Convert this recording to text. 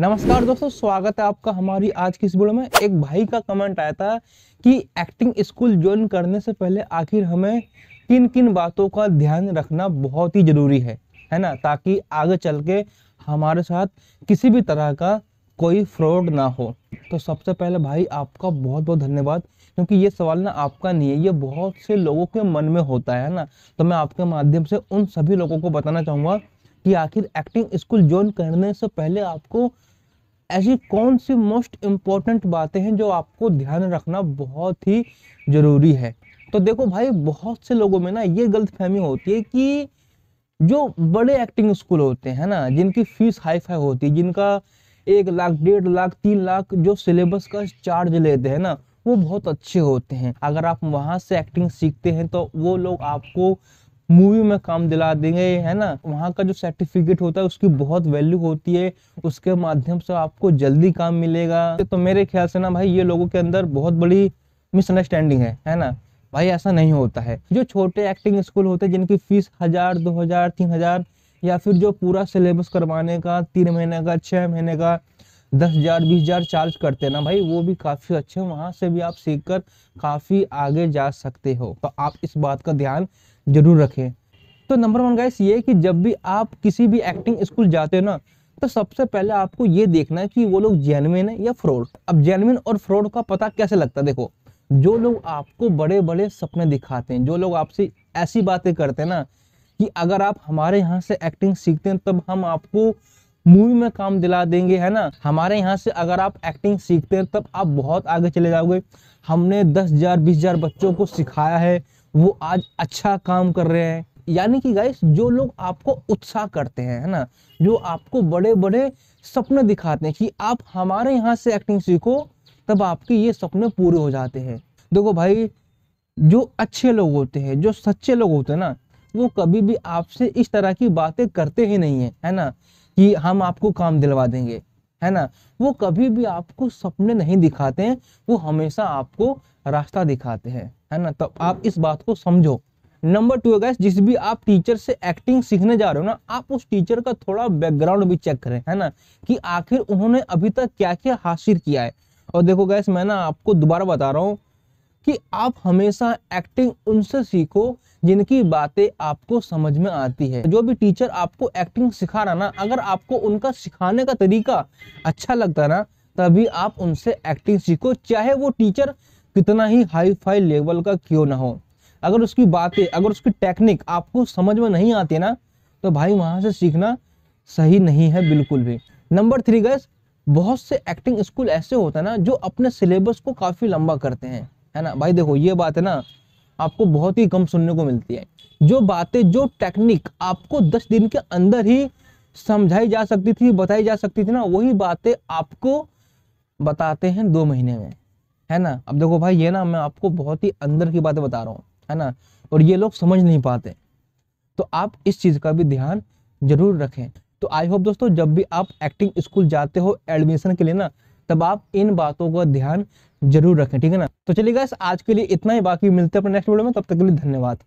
नमस्कार दोस्तों स्वागत है आपका हमारी आज की इस वीडियो में एक भाई का कमेंट आया था कि एक्टिंग स्कूल ज्वाइन करने से पहले आखिर हमें किन किन बातों का ध्यान रखना बहुत ही ज़रूरी है है ना ताकि आगे चल के हमारे साथ किसी भी तरह का कोई फ्रॉड ना हो तो सबसे पहले भाई आपका बहुत बहुत धन्यवाद क्योंकि ये सवाल ना आपका नहीं है ये बहुत से लोगों के मन में होता है ना तो मैं आपके माध्यम से उन सभी लोगों को बताना चाहूँगा कि आखिर एक्टिंग स्कूल ज्वाइन करने से पहले आपको ऐसी कौन सी मोस्ट इम्पॉर्टेंट बातें हैं जो आपको ध्यान रखना बहुत ही ज़रूरी है तो देखो भाई बहुत से लोगों में ना ये गलत फहमी होती है कि जो बड़े एक्टिंग स्कूल होते हैं ना जिनकी फीस हाई फाई होती है जिनका एक लाख डेढ़ लाख तीन लाख जो सिलेबस का चार्ज लेते हैं ना वो बहुत अच्छे होते हैं अगर आप वहाँ से एक्टिंग सीखते हैं तो वो लोग आपको मूवी में काम दिला देंगे है ना वहाँ का जो सर्टिफिकेट होता है उसकी बहुत वैल्यू होती है उसके माध्यम से आपको जल्दी काम मिलेगा तो मेरे ख्याल से ना भाई ये लोगों के अंदर बहुत बड़ी मिसअंडरस्टैंडिंग है है ना भाई ऐसा नहीं होता है जो छोटे एक्टिंग स्कूल होते हैं जिनकी फीस हज़ार दो हज़ार तीन हज़ार या फिर जो पूरा सिलेबस करवाने का तीन महीने का छः महीने का दस हज़ार बीस हज़ार चार्ज करते हैं ना भाई वो भी काफ़ी अच्छे वहां से भी आप सीख कर काफ़ी आगे जा सकते हो तो आप इस बात का ध्यान ज़रूर रखें तो नंबर वन गाइस ये कि जब भी आप किसी भी एक्टिंग स्कूल जाते हो ना तो सबसे पहले आपको ये देखना है कि वो लोग जेनविन है या फ्रॉड अब जेनविन और फ्रॉड का पता कैसे लगता है देखो जो लोग आपको बड़े बड़े सपने दिखाते हैं जो लोग आपसे ऐसी बातें करते हैं ना कि अगर आप हमारे यहाँ से एक्टिंग सीखते हैं तब हम आपको मूवी में काम दिला देंगे है ना हमारे यहाँ से अगर आप एक्टिंग सीखते हैं तब आप बहुत आगे चले जाओगे हमने दस हजार बीस हजार बच्चों को सिखाया है वो आज अच्छा काम कर रहे हैं यानी कि गाइस जो लोग आपको उत्साह करते हैं है ना जो आपको बड़े बड़े सपने दिखाते हैं कि आप हमारे यहाँ से एक्टिंग सीखो तब आपके ये सपने पूरे हो जाते हैं देखो भाई जो अच्छे लोग होते हैं जो सच्चे लोग होते हैं ना वो कभी भी आपसे इस तरह की बातें करते ही नहीं है है ना कि हम आपको काम दिलवा देंगे है ना वो कभी भी आपको सपने नहीं दिखाते हैं वो हमेशा आपको रास्ता दिखाते हैं है ना तो आप इस बात को समझो नंबर टू है जिस भी आप टीचर से एक्टिंग सीखने जा रहे हो ना आप उस टीचर का थोड़ा बैकग्राउंड भी चेक करें है ना कि आखिर उन्होंने अभी तक क्या क्या हासिल किया है और देखो गैस मैं ना आपको दोबारा बता रहा हूँ कि आप हमेशा एक्टिंग उनसे सीखो जिनकी बातें आपको समझ में आती है जो भी टीचर आपको एक्टिंग सिखा रहा ना अगर आपको उनका सिखाने का तरीका अच्छा लगता ना तभी आप उनसे एक्टिंग सीखो चाहे वो टीचर कितना ही हाई फाई लेवल का क्यों ना हो अगर उसकी बातें अगर उसकी टेक्निक आपको समझ में नहीं आती ना तो भाई वहाँ से सीखना सही नहीं है बिल्कुल भी नंबर थ्री गैस बहुत से एक्टिंग स्कूल ऐसे होते हैं ना जो अपने सिलेबस को काफ़ी लंबा करते हैं है ना भाई देखो ये बात है ना आपको बहुत ही कम सुनने को मिलती है जो बातें जो टेक्निक आपको दस दिन के अंदर ही समझाई जा सकती थी बताई जा सकती थी ना वही बातें आपको बताते हैं दो महीने में है ना अब देखो भाई ये ना मैं आपको बहुत ही अंदर की बातें बता रहा हूँ है ना और ये लोग समझ नहीं पाते तो आप इस चीज़ का भी ध्यान जरूर रखें तो आई होप दोस्तों जब भी आप एक्टिंग स्कूल जाते हो एडमिशन के लिए ना तब आप इन बातों का ध्यान जरूर रखें ठीक है ना तो चलिए गाइस आज के लिए इतना ही बाकी मिलते हैं अपने नेक्स्ट वीडियो में तब तक के लिए धन्यवाद